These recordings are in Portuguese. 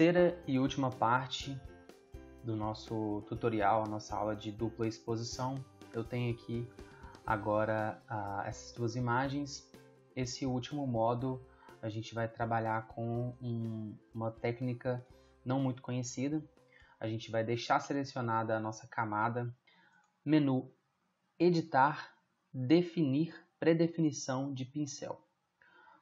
terceira e última parte do nosso tutorial, a nossa aula de dupla exposição, eu tenho aqui agora ah, essas duas imagens. Esse último modo a gente vai trabalhar com um, uma técnica não muito conhecida. A gente vai deixar selecionada a nossa camada, menu Editar, Definir Predefinição de Pincel.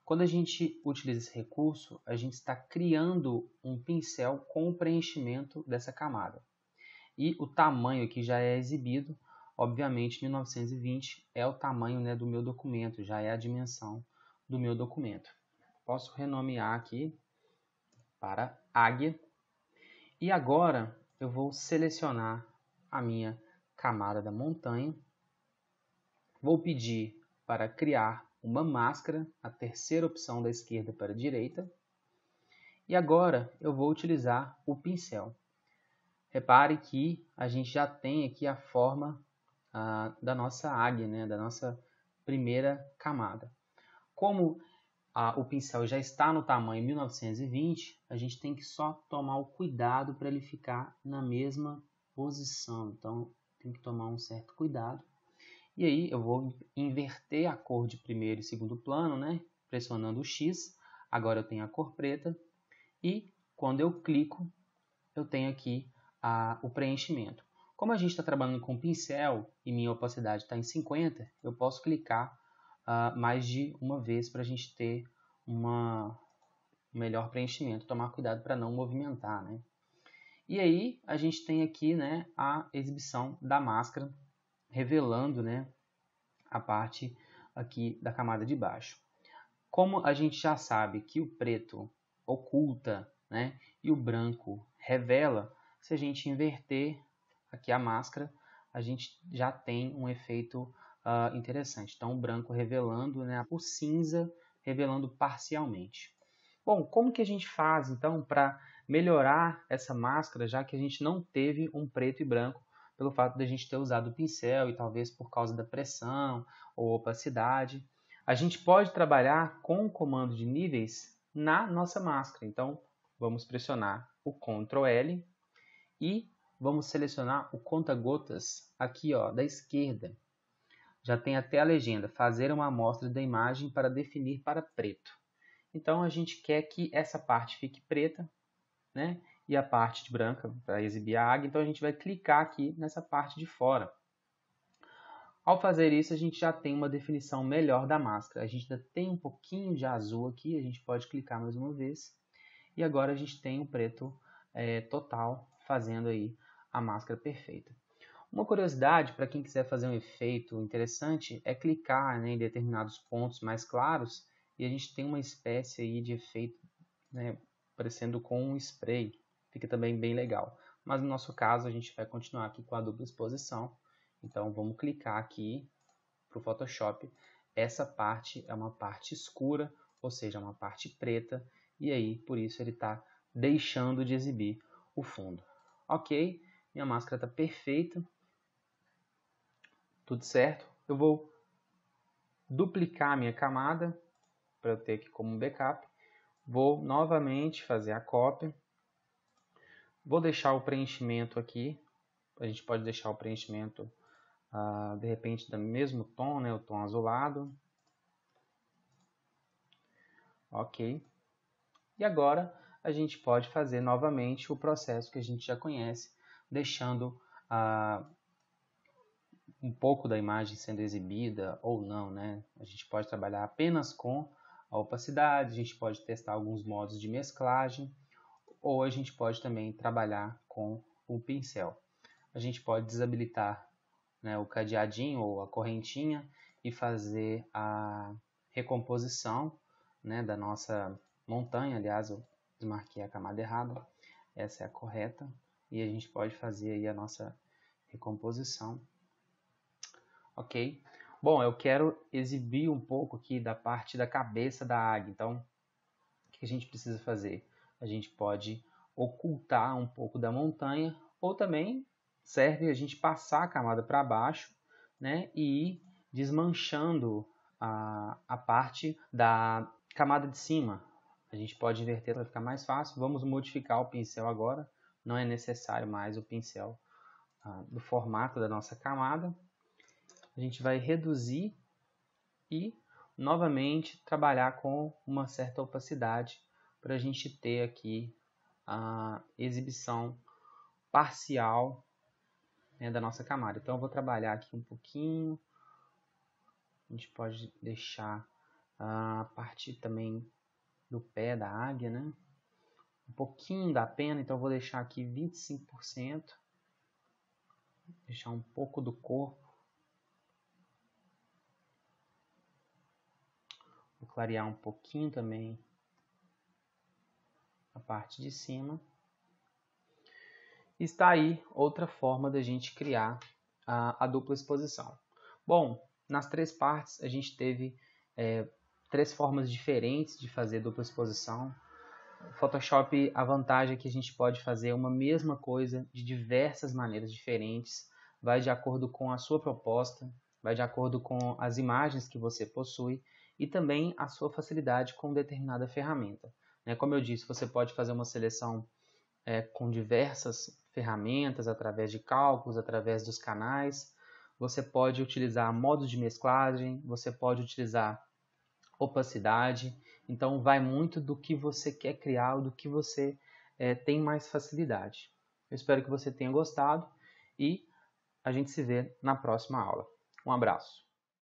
Quando a gente utiliza esse recurso, a gente está criando um pincel com o preenchimento dessa camada. E o tamanho aqui já é exibido, obviamente 1920 é o tamanho né, do meu documento, já é a dimensão do meu documento. Posso renomear aqui para águia. E agora eu vou selecionar a minha camada da montanha. Vou pedir para criar uma máscara, a terceira opção da esquerda para a direita. E agora eu vou utilizar o pincel. Repare que a gente já tem aqui a forma ah, da nossa águia, né, da nossa primeira camada. Como ah, o pincel já está no tamanho 1920, a gente tem que só tomar o cuidado para ele ficar na mesma posição. Então, tem que tomar um certo cuidado. E aí eu vou inverter a cor de primeiro e segundo plano, né? Pressionando o X. Agora eu tenho a cor preta. E quando eu clico, eu tenho aqui a, o preenchimento. Como a gente está trabalhando com pincel e minha opacidade está em 50, eu posso clicar uh, mais de uma vez para a gente ter uma, um melhor preenchimento. Tomar cuidado para não movimentar, né? E aí a gente tem aqui né, a exibição da máscara revelando né, a parte aqui da camada de baixo. Como a gente já sabe que o preto oculta né, e o branco revela, se a gente inverter aqui a máscara, a gente já tem um efeito uh, interessante. Então, o branco revelando, né, o cinza revelando parcialmente. Bom, como que a gente faz então para melhorar essa máscara, já que a gente não teve um preto e branco pelo fato da gente ter usado o pincel e talvez por causa da pressão ou opacidade. A gente pode trabalhar com o comando de níveis na nossa máscara. Então, vamos pressionar o Ctrl L e vamos selecionar o conta-gotas aqui ó, da esquerda. Já tem até a legenda, fazer uma amostra da imagem para definir para preto. Então, a gente quer que essa parte fique preta né? e a parte de branca para exibir a águia. Então a gente vai clicar aqui nessa parte de fora. Ao fazer isso, a gente já tem uma definição melhor da máscara. A gente ainda tem um pouquinho de azul aqui, a gente pode clicar mais uma vez. E agora a gente tem o preto é, total fazendo aí a máscara perfeita. Uma curiosidade para quem quiser fazer um efeito interessante é clicar né, em determinados pontos mais claros e a gente tem uma espécie aí de efeito né, parecendo com um spray. Fica também bem legal. Mas no nosso caso, a gente vai continuar aqui com a dupla exposição. Então, vamos clicar aqui para o Photoshop. Essa parte é uma parte escura, ou seja, é uma parte preta. E aí, por isso, ele está deixando de exibir o fundo. Ok, minha máscara está perfeita. Tudo certo. Eu vou duplicar a minha camada para eu ter aqui como backup. Vou novamente fazer a cópia. Vou deixar o preenchimento aqui. A gente pode deixar o preenchimento, ah, de repente, do mesmo tom, né? O tom azulado. Ok. E agora a gente pode fazer novamente o processo que a gente já conhece, deixando ah, um pouco da imagem sendo exibida ou não, né? A gente pode trabalhar apenas com a opacidade, a gente pode testar alguns modos de mesclagem ou a gente pode também trabalhar com o pincel. A gente pode desabilitar né, o cadeadinho ou a correntinha e fazer a recomposição né, da nossa montanha. Aliás, eu desmarquei a camada errada, essa é a correta, e a gente pode fazer aí a nossa recomposição. Ok? Bom, eu quero exibir um pouco aqui da parte da cabeça da águia. Então, o que a gente precisa fazer? a gente pode ocultar um pouco da montanha, ou também serve a gente passar a camada para baixo né, e ir desmanchando a, a parte da camada de cima. A gente pode inverter para ficar mais fácil. Vamos modificar o pincel agora, não é necessário mais o pincel ah, do formato da nossa camada. A gente vai reduzir e novamente trabalhar com uma certa opacidade para a gente ter aqui a exibição parcial né, da nossa camada. Então, eu vou trabalhar aqui um pouquinho. A gente pode deixar ah, a partir também do pé da águia, né? Um pouquinho da pena, então eu vou deixar aqui 25%. Deixar um pouco do corpo. Vou clarear um pouquinho também a parte de cima. Está aí outra forma da gente criar a, a dupla exposição. Bom, nas três partes a gente teve é, três formas diferentes de fazer dupla exposição. Photoshop, a vantagem é que a gente pode fazer uma mesma coisa de diversas maneiras diferentes, vai de acordo com a sua proposta, vai de acordo com as imagens que você possui e também a sua facilidade com determinada ferramenta. Né? Como eu disse, você pode fazer uma seleção é, com diversas ferramentas, através de cálculos, através dos canais. Você pode utilizar modos de mesclagem, você pode utilizar opacidade. Então, vai muito do que você quer criar, do que você é, tem mais facilidade. Eu espero que você tenha gostado e a gente se vê na próxima aula. Um abraço.